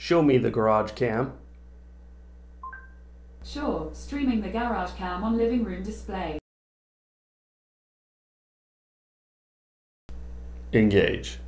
Show me the garage cam. Sure, streaming the garage cam on living room display. Engage.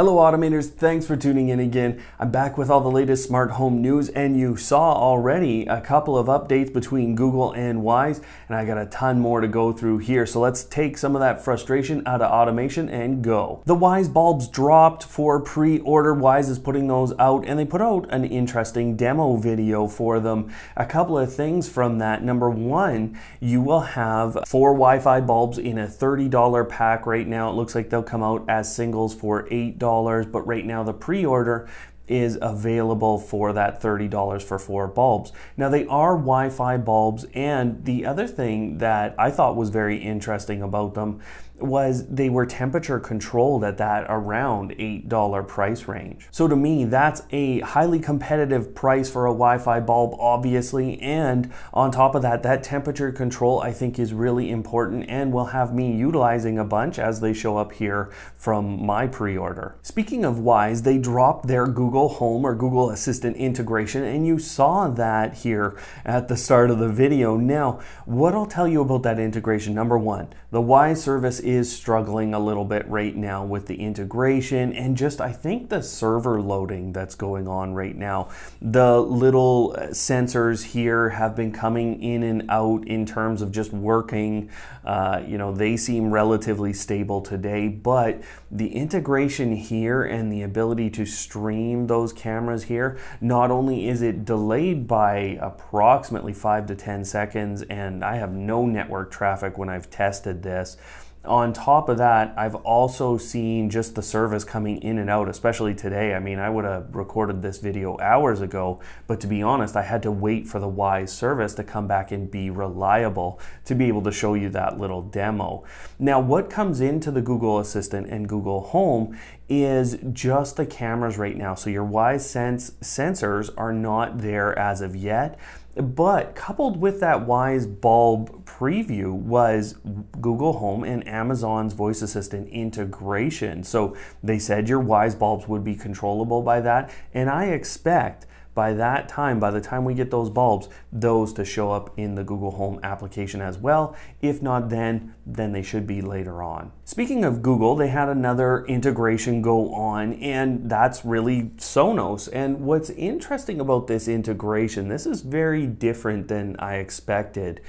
Hello automators, thanks for tuning in again. I'm back with all the latest smart home news and you saw already a couple of updates between Google and Wise and I got a ton more to go through here. So let's take some of that frustration out of automation and go. The Wise bulbs dropped for pre-order. Wise is putting those out and they put out an interesting demo video for them. A couple of things from that. Number one, you will have four Wi-Fi bulbs in a $30 pack right now. It looks like they'll come out as singles for $8 $30, but right now the pre order is available for that $30 for four bulbs. Now, they are Wi Fi bulbs, and the other thing that I thought was very interesting about them was they were temperature controlled at that around $8 price range. So to me, that's a highly competitive price for a Wi-Fi bulb, obviously. And on top of that, that temperature control I think is really important and will have me utilizing a bunch as they show up here from my pre-order. Speaking of Wise, they dropped their Google Home or Google Assistant integration and you saw that here at the start of the video. Now, what I'll tell you about that integration, number one, the Wise service is struggling a little bit right now with the integration and just I think the server loading that's going on right now. The little uh, sensors here have been coming in and out in terms of just working. Uh, you know, they seem relatively stable today, but the integration here and the ability to stream those cameras here, not only is it delayed by approximately five to 10 seconds, and I have no network traffic when I've tested this on top of that, I've also seen just the service coming in and out, especially today. I mean, I would have recorded this video hours ago, but to be honest, I had to wait for the Wise service to come back and be reliable to be able to show you that little demo. Now, what comes into the Google Assistant and Google Home is just the cameras right now. So your Wise Sense sensors are not there as of yet. But coupled with that Wise Bulb preview was Google Home and Amazon's voice assistant integration. So they said your Wise Bulbs would be controllable by that. And I expect by that time, by the time we get those bulbs, those to show up in the Google Home application as well. If not then, then they should be later on. Speaking of Google, they had another integration go on and that's really Sonos. And what's interesting about this integration, this is very different than I expected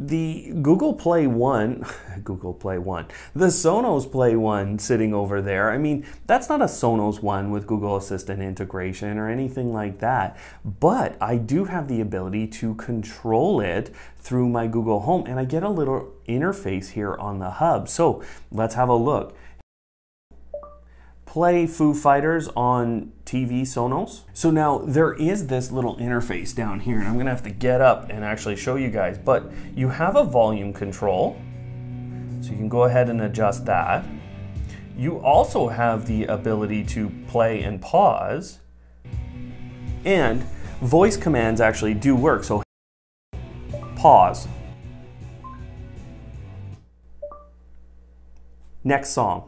the Google Play 1, Google Play 1, the Sonos Play 1 sitting over there, I mean, that's not a Sonos one with Google Assistant integration or anything like that. But I do have the ability to control it through my Google Home, and I get a little interface here on the hub. So let's have a look play Foo Fighters on TV Sonos. So now there is this little interface down here, and I'm gonna have to get up and actually show you guys, but you have a volume control. So you can go ahead and adjust that. You also have the ability to play and pause. And voice commands actually do work. So pause. Next song.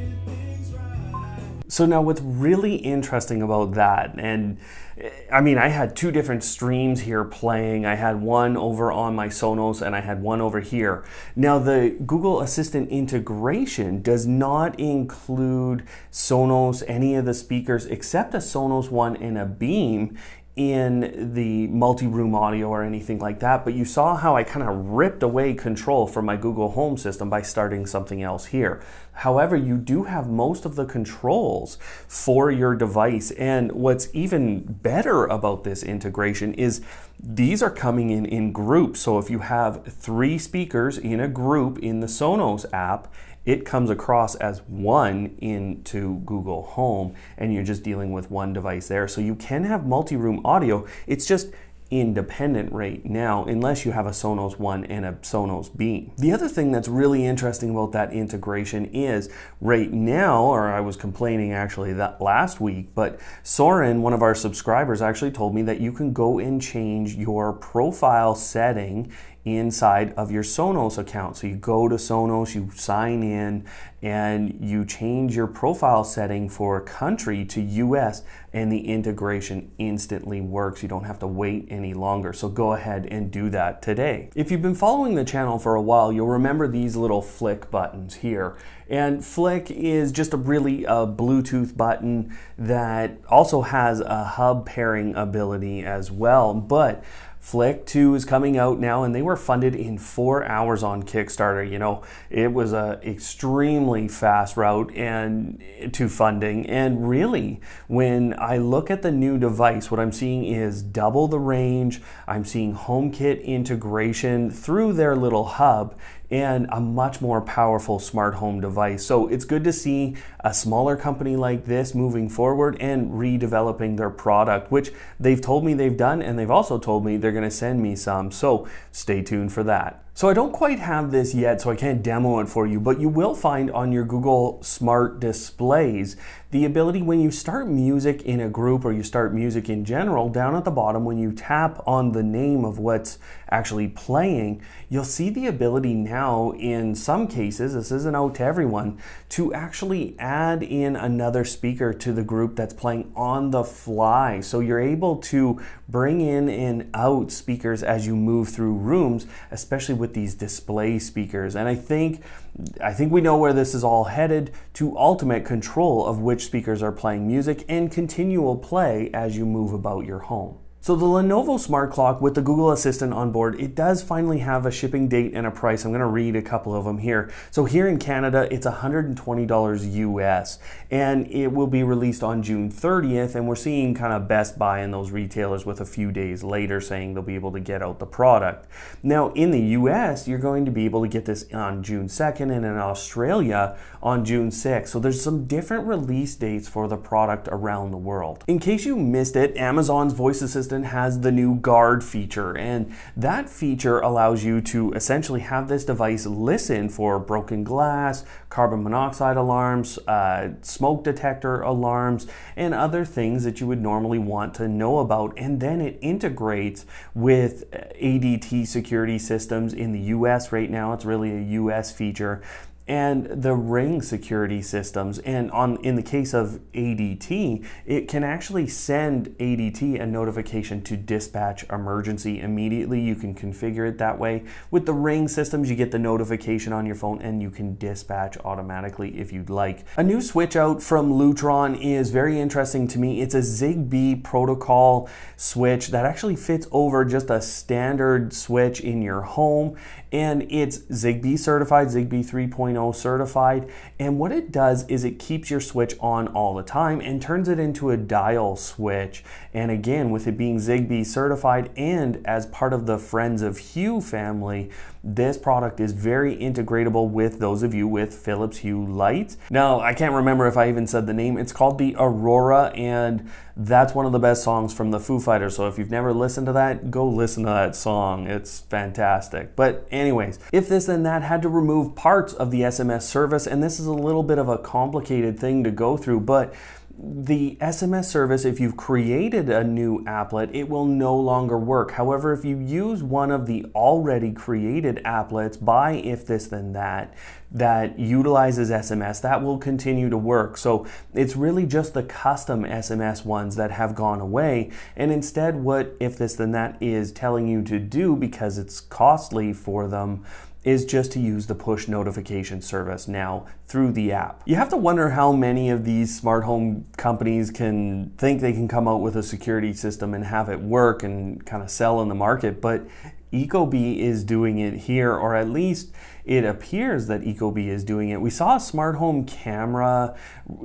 So now what's really interesting about that and I mean I had two different streams here playing. I had one over on my Sonos and I had one over here. Now the Google Assistant integration does not include Sonos any of the speakers except a Sonos one and a Beam in the multi-room audio or anything like that, but you saw how I kind of ripped away control from my Google Home system by starting something else here. However, you do have most of the controls for your device. And what's even better about this integration is these are coming in in groups. So if you have three speakers in a group in the Sonos app, it comes across as one into Google Home, and you're just dealing with one device there. So you can have multi room audio, it's just independent right now unless you have a Sonos One and a Sonos Beam. The other thing that's really interesting about that integration is right now, or I was complaining actually that last week, but Soren, one of our subscribers, actually told me that you can go and change your profile setting inside of your Sonos account. So you go to Sonos, you sign in, and you change your profile setting for country to US, and the integration instantly works. You don't have to wait any longer. So go ahead and do that today. If you've been following the channel for a while, you'll remember these little flick buttons here. And flick is just a really a uh, Bluetooth button that also has a hub pairing ability as well. But Flick 2 is coming out now, and they were funded in four hours on Kickstarter. You know, it was an extremely fast route and to funding. And really, when I look at the new device, what I'm seeing is double the range. I'm seeing HomeKit integration through their little hub and a much more powerful smart home device. So it's good to see a smaller company like this moving forward and redeveloping their product, which they've told me they've done, and they've also told me they're going to send me some. So stay tuned for that. So I don't quite have this yet, so I can't demo it for you, but you will find on your Google Smart Displays the ability when you start music in a group or you start music in general, down at the bottom when you tap on the name of what's actually playing, you'll see the ability now in some cases, this isn't out to everyone, to actually add in another speaker to the group that's playing on the fly. So you're able to bring in and out speakers as you move through rooms, especially with these display speakers. And I think I think we know where this is all headed to ultimate control of which speakers are playing music and continual play as you move about your home. So the Lenovo smart clock with the Google Assistant on board, it does finally have a shipping date and a price. I'm gonna read a couple of them here. So here in Canada, it's $120 US and it will be released on June 30th. And we're seeing kind of Best Buy and those retailers with a few days later saying they'll be able to get out the product. Now in the US, you're going to be able to get this on June 2nd and in Australia on June 6th. So there's some different release dates for the product around the world. In case you missed it, Amazon's voice assistant Assistant has the new guard feature, and that feature allows you to essentially have this device listen for broken glass, carbon monoxide alarms, uh, smoke detector alarms, and other things that you would normally want to know about. And then it integrates with uh, ADT security systems in the US right now. It's really a US feature and the ring security systems and on in the case of ADT it can actually send ADT a notification to dispatch emergency immediately you can configure it that way with the ring systems you get the notification on your phone and you can dispatch automatically if you'd like a new switch out from Lutron is very interesting to me it's a Zigbee protocol switch that actually fits over just a standard switch in your home and it's Zigbee certified Zigbee 3.0 2.0 certified. And what it does is it keeps your switch on all the time and turns it into a dial switch. And again, with it being Zigbee certified and as part of the Friends of Hue family, this product is very integratable with those of you with Philips Hue lights. Now, I can't remember if I even said the name. It's called the Aurora, and that's one of the best songs from the Foo Fighters. So if you've never listened to that, go listen to that song. It's fantastic. But anyways, if this and that had to remove parts of the SMS service. And this is a little bit of a complicated thing to go through, but the SMS service, if you've created a new applet, it will no longer work. However, if you use one of the already created applets by if this then that, that utilizes SMS, that will continue to work. So it's really just the custom SMS ones that have gone away. And instead, what if this then that is telling you to do because it's costly for them is just to use the push notification service now through the app. You have to wonder how many of these smart home companies can think they can come out with a security system and have it work and kind of sell in the market, but Ecobee is doing it here, or at least it appears that Ecobee is doing it. We saw a smart home camera,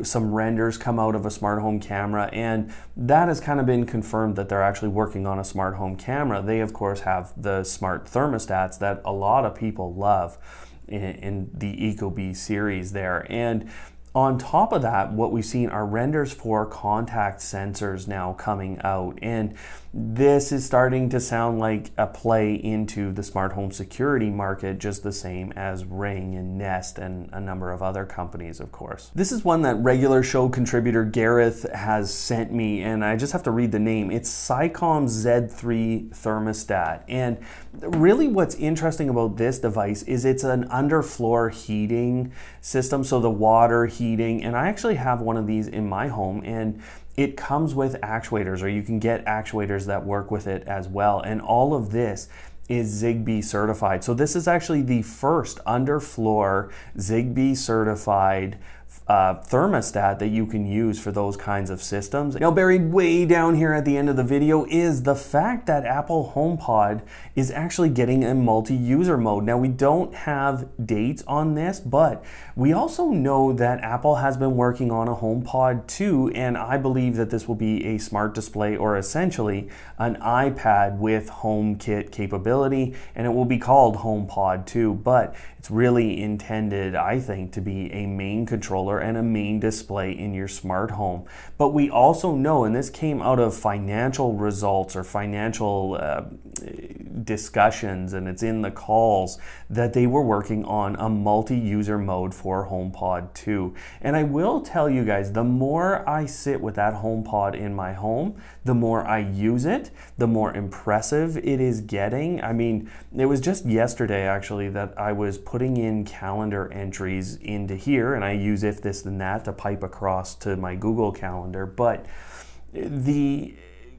some renders come out of a smart home camera, and that has kind of been confirmed that they're actually working on a smart home camera. They, of course, have the smart thermostats that a lot of people love in, in the Ecobee series there. And on top of that, what we've seen are renders for contact sensors now coming out. And this is starting to sound like a play into the smart home security market, just the same as Ring and Nest and a number of other companies, of course. This is one that regular show contributor Gareth has sent me, and I just have to read the name. It's SciComm Z3 thermostat. And really, what's interesting about this device is it's an underfloor heating system, so the water heat heating. And I actually have one of these in my home and it comes with actuators or you can get actuators that work with it as well. And all of this is Zigbee certified. So this is actually the first underfloor Zigbee certified uh, thermostat that you can use for those kinds of systems. Now buried way down here at the end of the video is the fact that Apple HomePod is actually getting a multi-user mode. Now we don't have dates on this, but we also know that Apple has been working on a HomePod 2, and I believe that this will be a smart display or essentially an iPad with HomeKit capability, and it will be called HomePod 2, but it's really intended, I think, to be a main controller and a main display in your smart home. But we also know, and this came out of financial results or financial uh, discussions and it's in the calls that they were working on a multi user mode for HomePod 2. And I will tell you guys the more I sit with that HomePod in my home, the more I use it, the more impressive it is getting. I mean, it was just yesterday actually that I was putting in calendar entries into here, and I use if this then that to pipe across to my Google Calendar, but the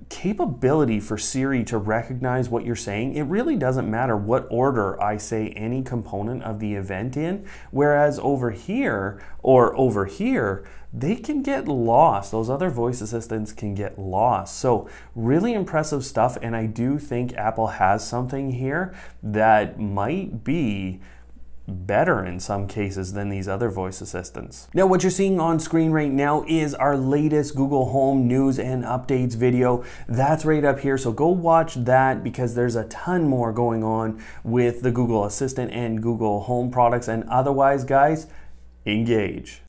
capability for Siri to recognize what you're saying, it really doesn't matter what order I say any component of the event in. Whereas over here or over here, they can get lost. Those other voice assistants can get lost. So, really impressive stuff. And I do think Apple has something here that might be better in some cases than these other voice assistants. Now what you're seeing on screen right now is our latest Google Home news and updates video. That's right up here, so go watch that because there's a ton more going on with the Google Assistant and Google Home products and otherwise guys, engage.